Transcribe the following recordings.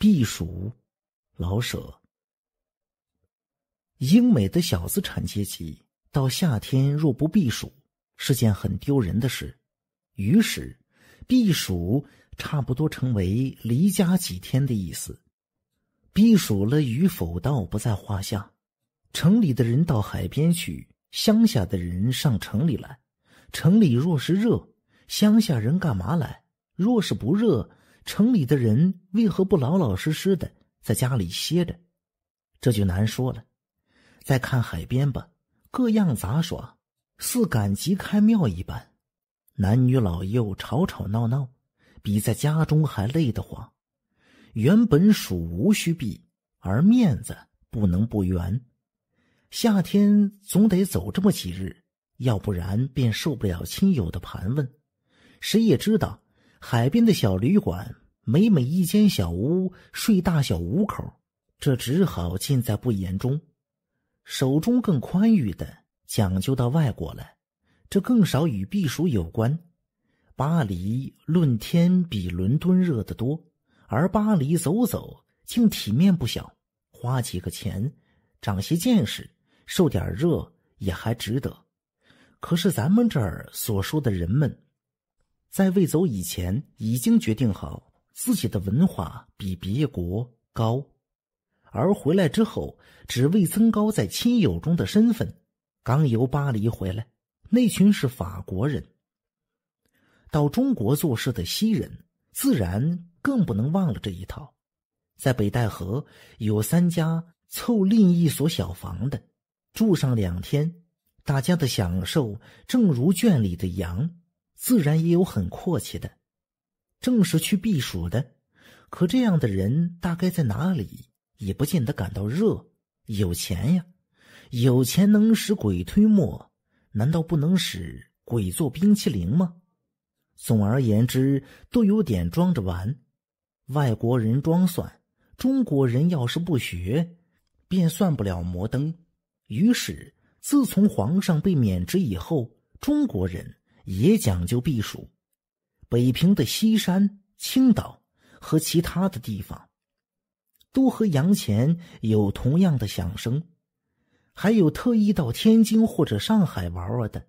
避暑，老舍。英美的小资产阶级到夏天若不避暑，是件很丢人的事。于是，避暑差不多成为离家几天的意思。避暑了与否，倒不在话下。城里的人到海边去，乡下的人上城里来。城里若是热，乡下人干嘛来？若是不热。城里的人为何不老老实实的在家里歇着？这就难说了。再看海边吧，各样杂耍，似赶集开庙一般，男女老幼吵吵闹闹，比在家中还累得慌。原本属无需避，而面子不能不圆。夏天总得走这么几日，要不然便受不了亲友的盘问。谁也知道。海边的小旅馆，每每一间小屋睡大小五口，这只好尽在不言中。手中更宽裕的，讲究到外国来，这更少与避暑有关。巴黎论天比伦敦热得多，而巴黎走走竟体面不小，花几个钱，长些见识，受点热也还值得。可是咱们这儿所说的人们。在未走以前，已经决定好自己的文化比别国高，而回来之后，只为增高在亲友中的身份。刚由巴黎回来，那群是法国人，到中国做事的西人，自然更不能忘了这一套。在北戴河有三家凑另一所小房的，住上两天，大家的享受，正如圈里的羊。自然也有很阔气的，正是去避暑的。可这样的人大概在哪里也不见得感到热。有钱呀，有钱能使鬼推磨，难道不能使鬼做冰淇淋吗？总而言之，都有点装着玩。外国人装蒜，中国人要是不学，便算不了摩登。于是，自从皇上被免职以后，中国人。也讲究避暑，北平的西山、青岛和其他的地方，都和阳前有同样的响声。还有特意到天津或者上海玩玩的，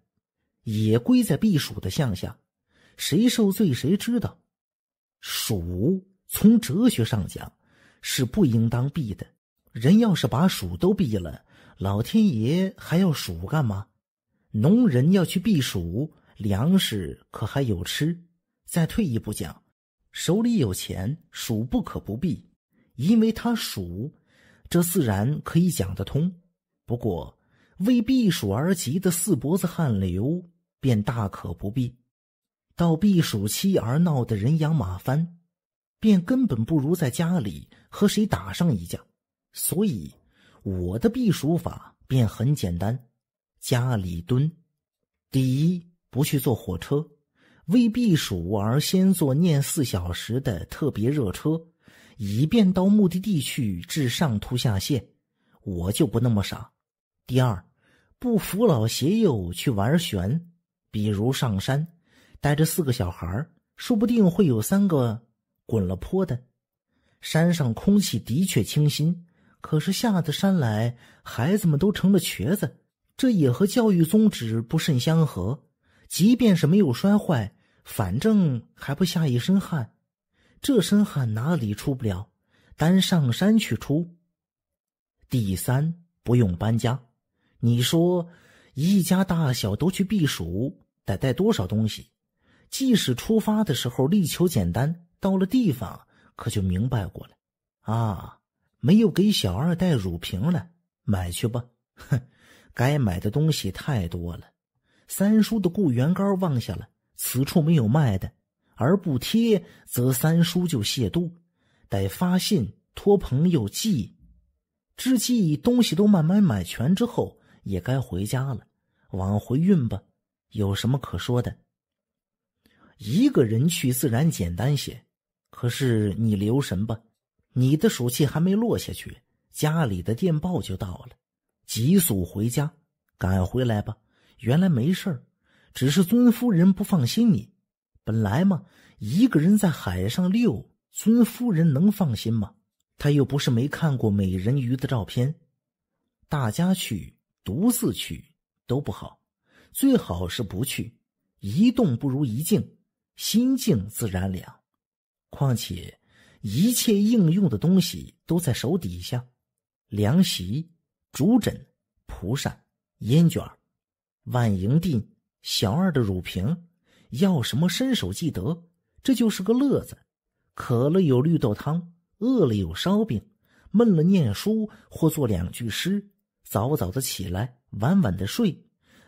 也归在避暑的项下。谁受罪，谁知道？暑从哲学上讲是不应当避的。人要是把暑都避了，老天爷还要暑干嘛？农人要去避暑。粮食可还有吃？再退一步讲，手里有钱，鼠不可不避，因为他鼠，这自然可以讲得通。不过为避暑而急得四脖子汗流，便大可不必；到避暑期而闹得人仰马翻，便根本不如在家里和谁打上一架。所以我的避暑法便很简单：家里蹲。第一。不去坐火车，为避暑而先坐念四小时的特别热车，以便到目的地去至上吐下泻。我就不那么傻。第二，不扶老携幼去玩悬，比如上山，带着四个小孩，说不定会有三个滚了坡的。山上空气的确清新，可是下的山来，孩子们都成了瘸子，这也和教育宗旨不甚相合。即便是没有摔坏，反正还不下一身汗，这身汗哪里出不了？单上山去出。第三，不用搬家。你说一家大小都去避暑，得带多少东西？即使出发的时候力求简单，到了地方可就明白过来，啊，没有给小二带乳瓶了，买去吧。哼，该买的东西太多了。三叔的雇员膏忘下了，此处没有卖的，而不贴，则三叔就亵渎，得发信托朋友寄。之际，东西都慢慢买全之后，也该回家了，往回运吧。有什么可说的？一个人去自然简单些，可是你留神吧，你的暑气还没落下去，家里的电报就到了，急速回家，赶回来吧。原来没事儿，只是尊夫人不放心你。本来嘛，一个人在海上溜，尊夫人能放心吗？他又不是没看过美人鱼的照片。大家去，独自去都不好，最好是不去。一动不如一静，心静自然凉。况且一切应用的东西都在手底下，凉席、竹枕、蒲扇、烟卷儿。万营地，小二的乳瓶，要什么伸手即得，这就是个乐子。渴了有绿豆汤，饿了有烧饼，闷了念书或做两句诗，早早的起来，晚晚的睡，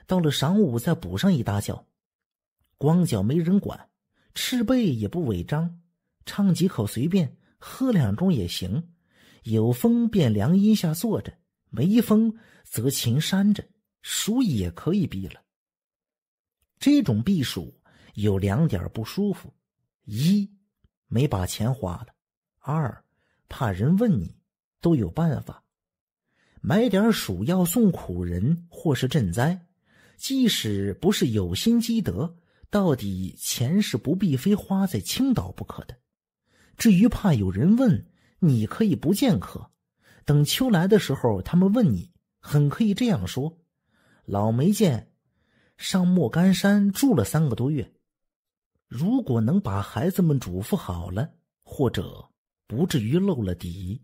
到了晌午再补上一大觉。光脚没人管，赤背也不违章，唱几口随便，喝两盅也行。有风便凉荫下坐着，没风则勤扇着。鼠也可以避了。这种避暑有两点不舒服：一没把钱花了；二怕人问你，都有办法，买点鼠药送苦人或是赈灾。即使不是有心积德，到底钱是不必非花在青岛不可的。至于怕有人问，你可以不见客。等秋来的时候，他们问你，很可以这样说。老梅见上莫干山住了三个多月，如果能把孩子们嘱咐好了，或者不至于漏了底。